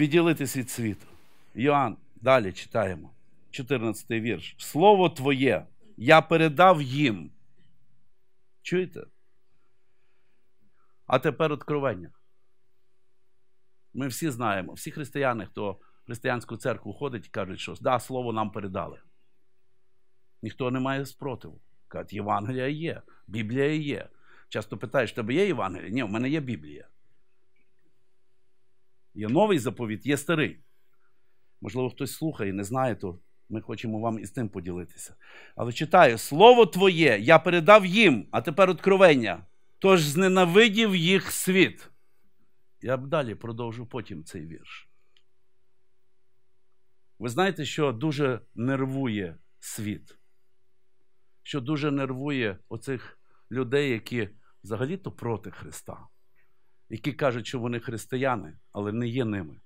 відділитись від світу. Йоанн, далі читаємо, 14 й вірш. Слово Твоє я передав їм. Чуєте? А тепер откровення. Ми всі знаємо, всі християни, хто в християнську церкву ходить, кажуть, що да, слово нам передали. Ніхто не має спротиву. Кажуть, Євангелія є, Біблія є. Часто питаєш, тебе є Євангелія? Ні, в мене є Біблія. Є новий заповіт, є старий. Можливо, хтось слухає, і не знає, то ми хочемо вам із тим поділитися. Але читаю: Слово Твоє я передав їм, а тепер откровення. Тож зненавидів їх світ. Я б далі продовжу потім цей вірш. Ви знаєте, що дуже нервує світ, що дуже нервує оцих людей, які взагалі-то проти Христа які кажуть, що вони християни, але не є ними.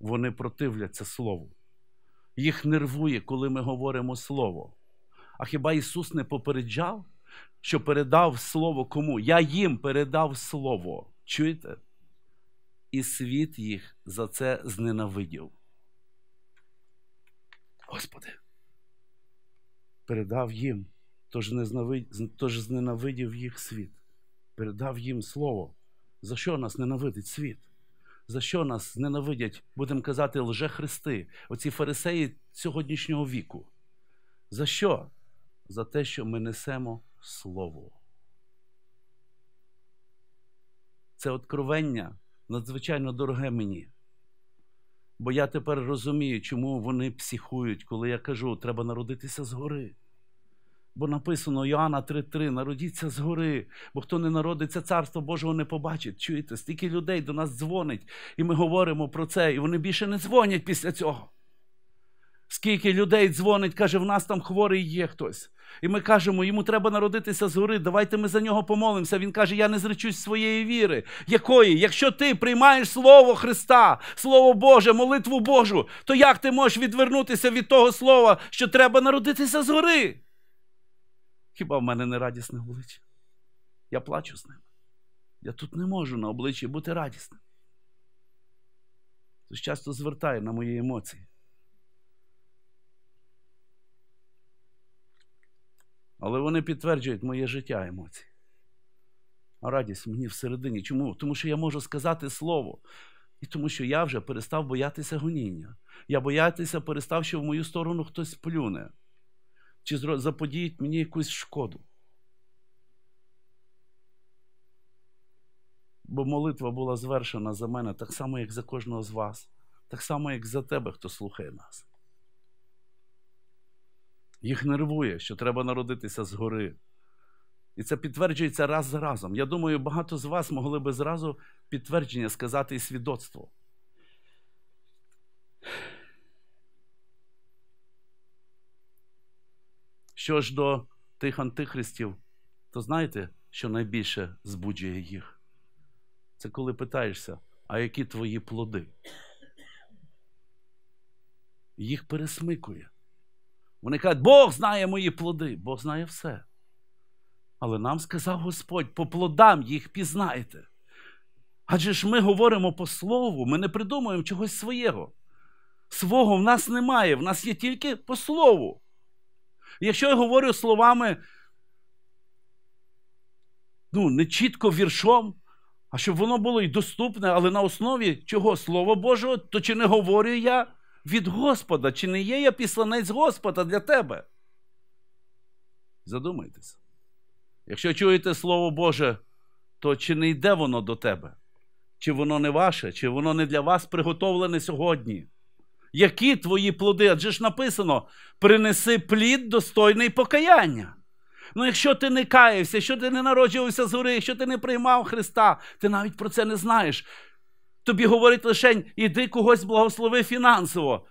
Вони противляться Слову. Їх нервує, коли ми говоримо Слово. А хіба Ісус не попереджав, що передав Слово кому? Я їм передав Слово. Чуєте? І світ їх за це зненавидів. Господи, передав їм, тож зненавидів їх світ, передав їм Слово. За що нас ненавидить світ? За що нас ненавидять, будемо казати, лжехристи, оці фарисеї сьогоднішнього віку? За що? За те, що ми несемо Слово. Це откровення надзвичайно дороге мені. Бо я тепер розумію, чому вони психують, коли я кажу, треба народитися згори. Бо написано Йоанна 3:3, народіться згори, бо хто не народиться, царство Божого не побачить. Чуєте, стільки людей до нас дзвонить, і ми говоримо про це, і вони більше не дзвонять після цього. Скільки людей дзвонить, каже, в нас там хворий є хтось. І ми кажемо, йому треба народитися згори, давайте ми за нього помолимося. Він каже, я не зречусь своєї віри. Якої? Якщо ти приймаєш Слово Христа, Слово Боже, молитву Божу, то як ти можеш відвернутися від того слова, що треба народитися згори? Хіба в мене не радісне обличчя? Я плачу з ними. Я тут не можу на обличчі бути радісним. Тож часто звертає на мої емоції. Але вони підтверджують моє життя емоцій. А радість мені всередині. Чому? Тому що я можу сказати слово. І тому що я вже перестав боятися гоніння. Я боятися перестав, що в мою сторону хтось плюне чи заподіють мені якусь шкоду. Бо молитва була звершена за мене так само, як за кожного з вас, так само, як за тебе, хто слухає нас. Їх нервує, що треба народитися згори. І це підтверджується раз за разом. Я думаю, багато з вас могли би зразу підтвердження сказати і свідоцтво. Що ж до тих антихристів, то знаєте, що найбільше збуджує їх? Це коли питаєшся, а які твої плоди? Їх пересмикує. Вони кажуть, Бог знає мої плоди, Бог знає все. Але нам сказав Господь, по плодам їх пізнаєте. Адже ж ми говоримо по слову, ми не придумуємо чогось своєго. Свого в нас немає, в нас є тільки по слову. Якщо я говорю словами, ну, не чітко віршом, а щоб воно було і доступне, але на основі чого Слова Божого, то чи не говорю я від Господа, чи не є я післанець Господа для тебе? Задумайтеся. Якщо чуєте Слово Боже, то чи не йде воно до тебе? Чи воно не ваше, чи воно не для вас приготовлене сьогодні? які твої плоди? Адже ж написано: принеси плід достойний покаяння. Ну, якщо ти не каявся, якщо ти не народжувався з гори, якщо ти не приймав Христа, ти навіть про це не знаєш. Тобі говорить лише, іди когось благослови фінансово.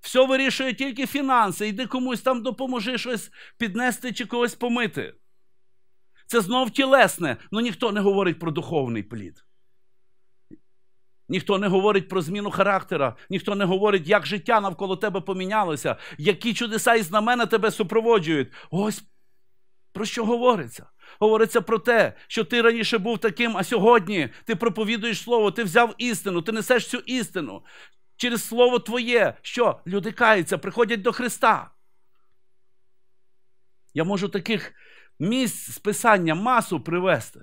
Все вирішує тільки фінанси, йди комусь там допоможи щось піднести чи когось помити. Це знов тілесне, але ну, ніхто не говорить про духовний плід. Ніхто не говорить про зміну характера, ніхто не говорить, як життя навколо тебе помінялося, які чудеса і знамена тебе супроводжують. Ось про що говориться? Говориться про те, що ти раніше був таким, а сьогодні ти проповідуєш слово, ти взяв істину, ти несеш цю істину. Через слово Твоє, що люди каються, приходять до Христа. Я можу таких місць списання масу привести.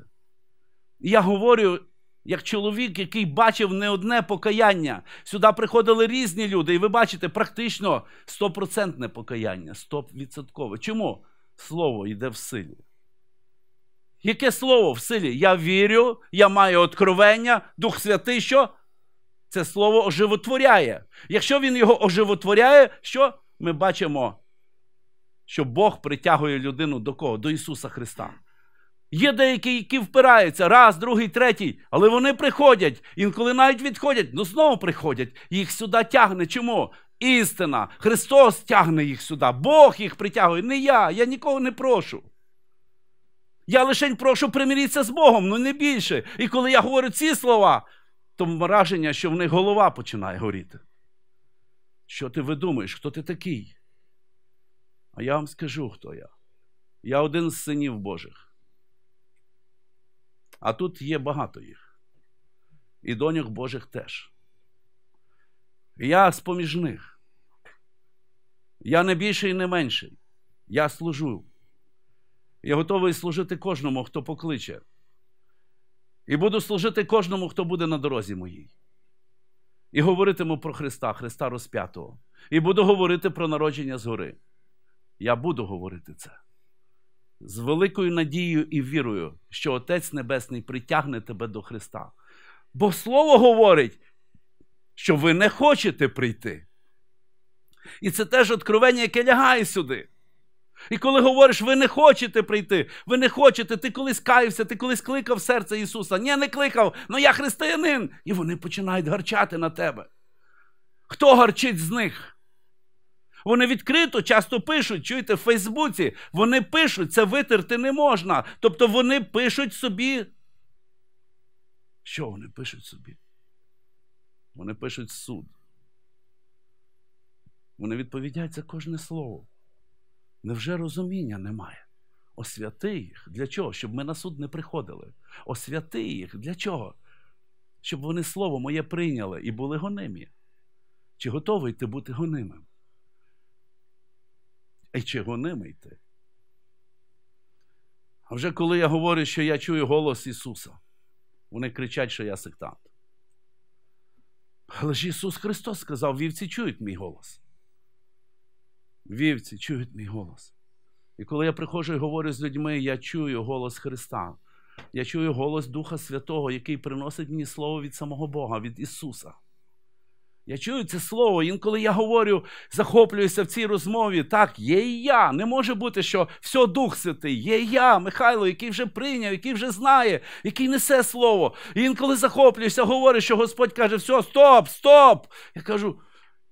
я говорю як чоловік, який бачив не одне покаяння. Сюди приходили різні люди, і ви бачите, практично стопроцентне покаяння, стовідсоткове. Чому слово йде в силі? Яке слово в силі? Я вірю, я маю откровення, Дух Святий, що це слово оживотворяє. Якщо він його оживотворяє, що ми бачимо? Що Бог притягує людину до кого? До Ісуса Христа. Є деякі, які впираються, раз, другий, третій, але вони приходять. Інколи навіть відходять, ну знову приходять. Їх сюди тягне. Чому? Істина. Христос тягне їх сюди. Бог їх притягує. Не я. Я нікого не прошу. Я лише прошу примиритися з Богом, ну не більше. І коли я говорю ці слова, то враження, що в них голова починає горіти. Що ти видумуєш, хто ти такий? А я вам скажу, хто я. Я один з синів Божих. А тут є багато їх. І доньок Божих теж. Я з поміж них. Я не більший, не менший. Я служу. Я готовий служити кожному, хто покличе. І буду служити кожному, хто буде на дорозі моїй. І говоритиму про Христа, Христа розп'ятого. І буду говорити про народження згори. Я буду говорити це з великою надією і вірою, що Отець Небесний притягне тебе до Христа. Бо Слово говорить, що ви не хочете прийти. І це теж откровення, яке лягає сюди. І коли говориш, ви не хочете прийти, ви не хочете, ти колись каївся, ти колись кликав серце Ісуса. Ні, не кликав, але ну я християнин. І вони починають гарчати на тебе. Хто гарчить з них? Вони відкрито часто пишуть, чуєте, в Фейсбуці, вони пишуть, це витерти не можна. Тобто вони пишуть собі. Що вони пишуть собі? Вони пишуть суд. Вони відповідають за кожне слово. Невже розуміння немає? Освяти їх для чого? Щоб ми на суд не приходили. Освяти їх для чого? Щоб вони слово моє прийняли і були гонимі. Чи готовий ти бути гонимим? і чигонимийте. А вже коли я говорю, що я чую голос Ісуса, вони кричать, що я сектант. Але ж Ісус Христос сказав: вівці чують мій голос. Вівці чують мій голос. І коли я приходжу і говорю з людьми, я чую голос Христа, я чую голос Духа Святого, який приносить мені слово від самого Бога, від Ісуса. Я чую це слово. Інколи я говорю, захоплююся в цій розмові. Так, є і я. Не може бути, що все Дух Святий, є я, Михайло, який вже прийняв, який вже знає, який несе слово. І інколи захоплююся, говорю, що Господь каже, все, стоп, стоп. Я кажу,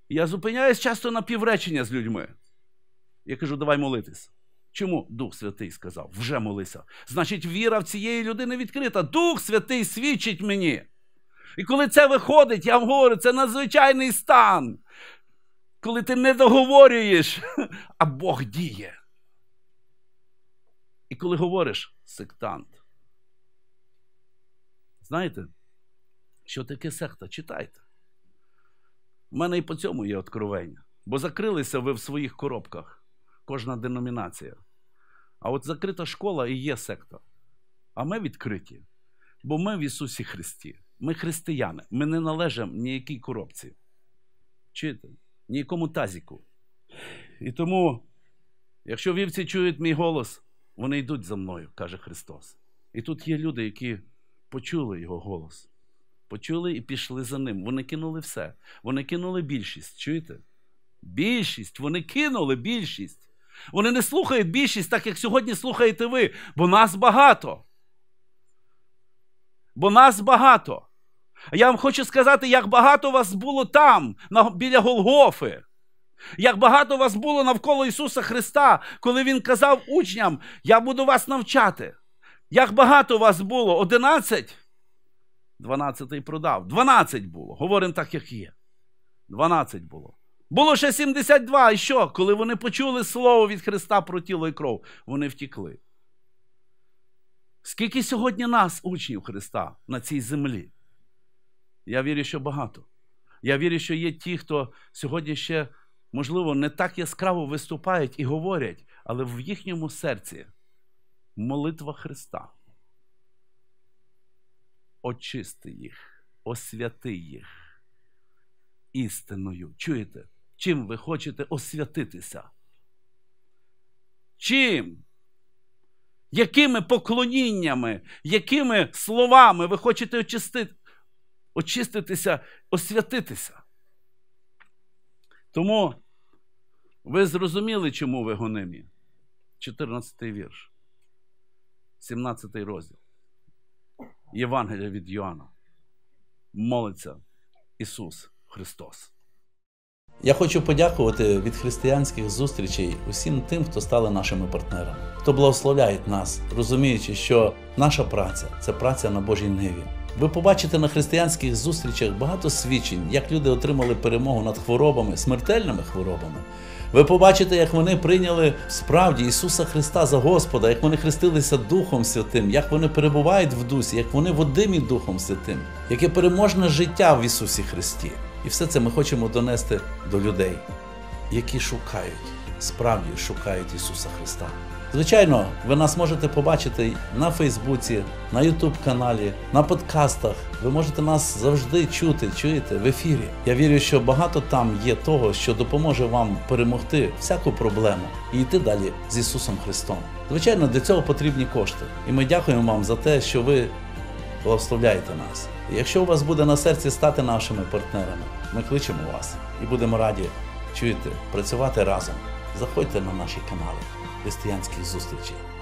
я зупиняюсь часто на півречення з людьми. Я кажу, давай молитись. Чому Дух Святий сказав? Вже молися. Значить, віра в цієї людини відкрита. Дух Святий свідчить мені. І коли це виходить, я вам говорю, це надзвичайний стан. Коли ти не договорюєш, а Бог діє. І коли говориш сектант. Знаєте, що таке секта? Читайте. У мене і по цьому є откровення. Бо закрилися ви в своїх коробках, кожна деномінація. А от закрита школа і є секта. А ми відкриті, бо ми в Ісусі Христі. Ми християни, ми не належимо ніякій коробці. Чуєте? Ніякому тазіку. І тому, якщо вівці чують мій голос, вони йдуть за мною, каже Христос. І тут є люди, які почули його голос, почули і пішли за ним. Вони кинули все. Вони кинули більшість. Чуєте? Більшість, вони кинули більшість. Вони не слухають більшість, так як сьогодні слухаєте ви, бо нас багато бо нас багато. Я вам хочу сказати, як багато вас було там, біля Голгофи. Як багато вас було навколо Ісуса Христа, коли Він казав учням, я буду вас навчати. Як багато вас було? Одинадцять? Дванадцятий продав. Дванадцять було. Говоримо так, як є. Дванадцять було. Було ще 72. І що? Коли вони почули слово від Христа про тіло і кров, вони втікли. Скільки сьогодні нас, учнів Христа, на цій землі? Я вірю, що багато. Я вірю, що є ті, хто сьогодні ще, можливо, не так яскраво виступають і говорять, але в їхньому серці молитва Христа. Очисти їх, освяти їх істиною. Чуєте, чим ви хочете освятитися? Чим? Якими поклоніннями, якими словами ви хочете очистити, очиститися, освятитися? Тому ви зрозуміли, чому ви гонимі? 14 вірш, 17 розділ. Євангелія від Йоанна. Молиться Ісус Христос. Я хочу подякувати від християнських зустрічей усім тим, хто стали нашими партнерами, хто благословляють нас, розуміючи, що наша праця це праця на Божій ниві. Ви побачите на християнських зустрічах багато свідчень, як люди отримали перемогу над хворобами, смертельними хворобами. Ви побачите, як вони прийняли справді Ісуса Христа за Господа, як вони хрестилися Духом Святим, як вони перебувають в дусі, як вони водимі Духом Святим, яке переможне життя в Ісусі Христі. І все це ми хочемо донести до людей, які шукають, справді шукають Ісуса Христа. Звичайно, ви нас можете побачити на Фейсбуці, на Ютуб-каналі, на подкастах. Ви можете нас завжди чути, чуєте в ефірі. Я вірю, що багато там є того, що допоможе вам перемогти всяку проблему і йти далі з Ісусом Христом. Звичайно, для цього потрібні кошти. І ми дякуємо вам за те, що ви благословляєте нас. Якщо у вас буде на серці стати нашими партнерами, ми кличемо вас і будемо раді чуєте, працювати разом. Заходьте на наші канали християнських зустрічей.